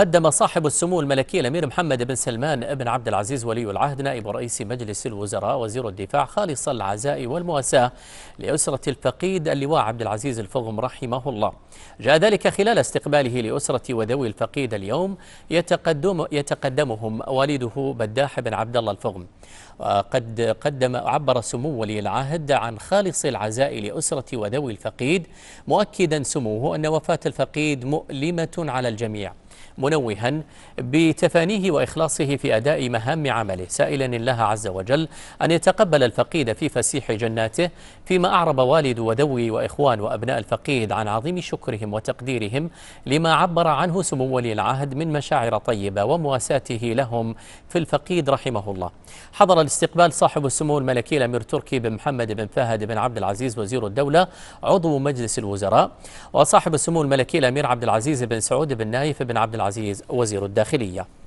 قدم صاحب السمو الملكي الامير محمد بن سلمان بن عبد العزيز ولي العهد نائب رئيس مجلس الوزراء وزير الدفاع خالص العزاء والمواساه لاسره الفقيد اللواء عبد العزيز الفغم رحمه الله. جاء ذلك خلال استقباله لاسره وذوي الفقيد اليوم يتقدم يتقدمهم والده بداح بن عبد الله الفغم. قد قدم عبر سمو ولي العهد عن خالص العزاء لاسره وذوي الفقيد مؤكدا سموه ان وفاه الفقيد مؤلمه على الجميع. منوها بتفانيه وإخلاصه في أداء مهام عمله سائلا الله عز وجل أن يتقبل الفقيد في فسيح جناته فيما أعرب والد ودوي وإخوان وأبناء الفقيد عن عظيم شكرهم وتقديرهم لما عبر عنه سمو ولي العهد من مشاعر طيبة ومواساته لهم في الفقيد رحمه الله حضر الاستقبال صاحب السمو الملكي الأمير تركي بن محمد بن فهد بن عبد العزيز وزير الدولة عضو مجلس الوزراء وصاحب السمو الملكي الأمير عبد العزيز بن سعود بن نايف بن عبد عبد العزيز وزير الداخلية